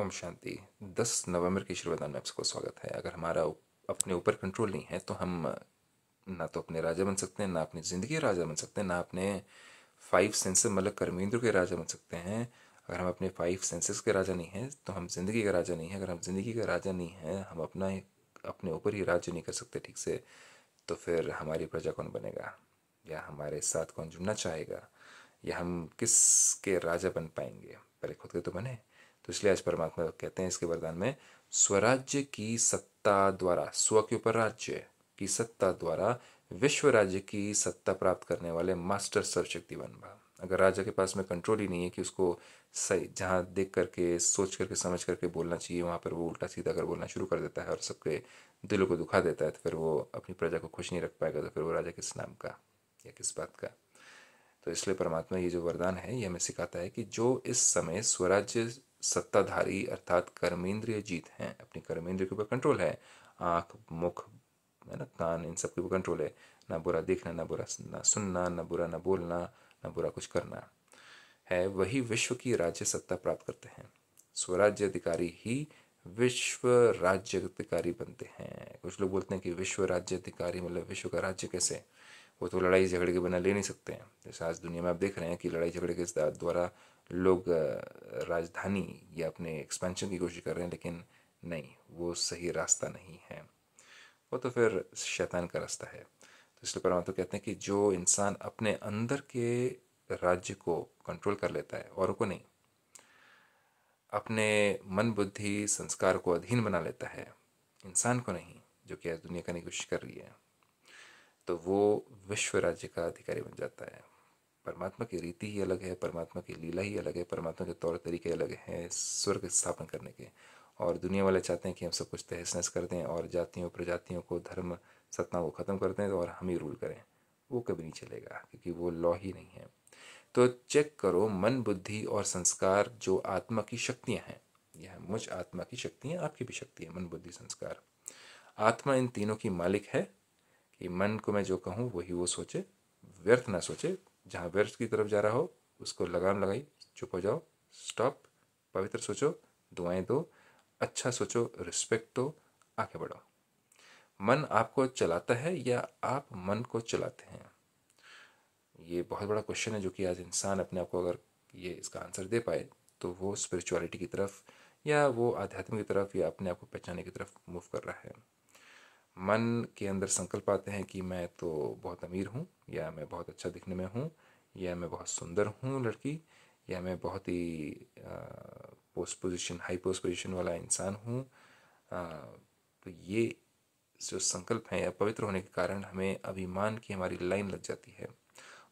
ओम शांति दस नवंबर के शुरुआत में आप तो आपको स्वागत है अगर हमारा अपने ऊपर कंट्रोल नहीं है तो हम ना तो अपने राजा बन सकते हैं ना अपनी ज़िंदगी राजा बन सकते हैं ना अपने फाइव सेंसेस मतलब कर्मेंद्र के राजा बन सकते हैं अगर हम अपने फाइव सेंसेस के राजा नहीं हैं तो हम ज़िंदगी का राजा नहीं हैं अगर हम ज़िंदगी का राजा नहीं हैं हम अपना अपने ऊपर ही राज्य नहीं कर सकते ठीक से तो फिर हमारी प्रजा कौन बनेगा या हमारे साथ कौन जुड़ना चाहेगा या हम किस के राजा बन पाएंगे पहले खुद के तो बने तो इसलिए आज परमात्मा कहते हैं इसके वरदान में स्वराज्य की सत्ता द्वारा स्व के ऊपर राज्य की सत्ता द्वारा विश्व राज्य की सत्ता प्राप्त करने वाले मास्टर सर्वशक्तिवान भाव अगर राजा के पास में कंट्रोल ही नहीं है कि उसको सही जहाँ देख करके सोच करके समझ करके बोलना चाहिए वहाँ पर वो उल्टा सीधा कर बोलना शुरू कर देता है और सबके दिलों को दुखा देता है तो फिर वो अपनी प्रजा को खुश नहीं रख पाएगा तो फिर वो राजा किस नाम का या किस बात का तो इसलिए परमात्मा ये जो वरदान है ये हमें सिखाता है कि जो इस समय स्वराज्य सत्ताधारी अर्थात कर्मेंद्रिय जीत हैं अपनी कर्मेंद्रिय के ऊपर कंट्रोल है आँख मुख है ना कान इन सब के ऊपर कंट्रोल है ना बुरा देखना ना बुरा ना सुनना ना बुरा ना बोलना ना बुरा कुछ करना है वही विश्व की राज्य सत्ता प्राप्त करते हैं स्वराज्य अधिकारी ही विश्व राज्य अधिकारी बनते हैं कुछ लोग बोलते हैं कि विश्व राज्य अधिकारी मतलब विश्व का राज्य कैसे वो तो लड़ाई झगड़े के बिना ले नहीं सकते हैं जैसे आज दुनिया में आप देख रहे हैं कि लड़ाई झगड़े के द्वारा लोग राजधानी या अपने एक्सपेंशन की कोशिश कर रहे हैं लेकिन नहीं वो सही रास्ता नहीं है वो तो फिर शैतान का रास्ता है तो इसलिए परमात्मा कहते हैं कि जो इंसान अपने अंदर के राज्य को कंट्रोल कर लेता है औरों को नहीं अपने मन बुद्धि संस्कार को अधीन बना लेता है इंसान को नहीं जो कि आज दुनिया करने की कोशिश कर रही है तो वो विश्व राज्य का अधिकारी बन जाता है परमात्मा की रीति ही अलग है परमात्मा की लीला ही अलग है परमात्मा के तौर तरीके अलग हैं स्वर्ग स्थापन करने के और दुनिया वाले चाहते हैं कि हम सब कुछ तहस नहस कर दें और जातियों प्रजातियों को धर्म सत्ता को ख़त्म कर दें और हम ही रूल करें वो कभी नहीं चलेगा क्योंकि वो लॉ ही नहीं है तो चेक करो मन बुद्धि और संस्कार जो आत्मा की शक्तियाँ हैं यह मुझ आत्मा की शक्तियाँ आपकी भी शक्ति है मन बुद्धि संस्कार आत्मा इन तीनों की मालिक है कि मन को मैं जो कहूँ वही वो सोचे व्यर्थ ना सोचे जहाँ व्यर्थ की तरफ जा रहा हो उसको लगाम लगाई चुप हो जाओ स्टॉप पवित्र सोचो दुआएं दो अच्छा सोचो रिस्पेक्ट दो आगे बढ़ो मन आपको चलाता है या आप मन को चलाते हैं ये बहुत बड़ा क्वेश्चन है जो कि आज इंसान अपने आप को अगर ये इसका आंसर दे पाए तो वो स्पिरिचुअलिटी की तरफ या वो आध्यात्म की तरफ या अपने आप को पहचाने की तरफ मूव कर रहा है मन के अंदर संकल्प आते हैं कि मैं तो बहुत अमीर हूँ या मैं बहुत अच्छा दिखने में हूँ या मैं बहुत सुंदर हूँ लड़की या मैं बहुत ही post position high post position वाला इंसान हूँ तो ये जो संकल्प हैं या पवित्र होने के कारण हमें अभिमान की हमारी लाइन लग जाती है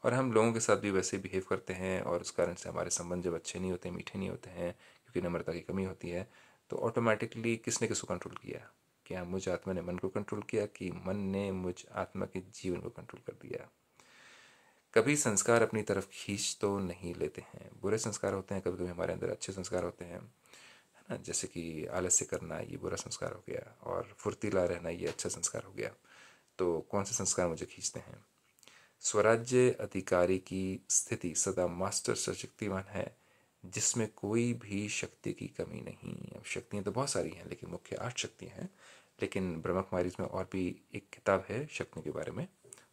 और हम लोगों के साथ भी वैसे बिहेव करते हैं और उस कारण से हमारे संबंध जब अच्छे नहीं होते मीठे नहीं होते हैं क्योंकि नम्रता की कमी होती है तो ऑटोमेटिकली किसने किसको कंट्रोल किया क्या मुझ आत्मा ने मन को कंट्रोल किया कि मन ने मुझ आत्मा के जीवन को कंट्रोल कर दिया कभी संस्कार अपनी तरफ खींच तो नहीं लेते हैं बुरे संस्कार होते हैं कभी कभी हमारे अंदर अच्छे संस्कार होते हैं है ना जैसे कि आलस्य करना ये बुरा संस्कार हो गया और फुर्तीला रहना ये अच्छा संस्कार हो गया तो कौन से संस्कार मुझे खींचते हैं स्वराज्य अधिकारी की स्थिति सदा मास्टर सशक्तिवान है जिसमें कोई भी शक्ति की कमी नहीं अब शक्तियाँ तो बहुत सारी हैं लेकिन मुख्य आठ शक्तियाँ हैं लेकिन ब्रह्म कुमारी में और भी एक किताब है शक्तियों के बारे में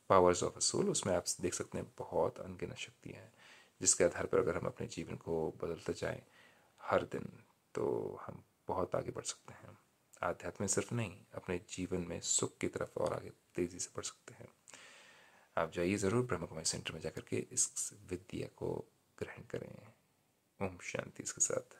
पावर्स ऑफ अ सोल उसमें आप देख सकते हैं बहुत अनगिनत शक्तियाँ हैं जिसके आधार पर अगर हम अपने जीवन को बदलते जाएं हर दिन तो हम बहुत आगे बढ़ सकते हैं आध्यात्म सिर्फ नहीं अपने जीवन में सुख की तरफ और आगे तेज़ी से बढ़ सकते हैं आप जाइए ज़रूर ब्रह्म कुमारी सेंटर में जाकर के इस विद्या को ग्रहण करें ओम शांति इसके साथ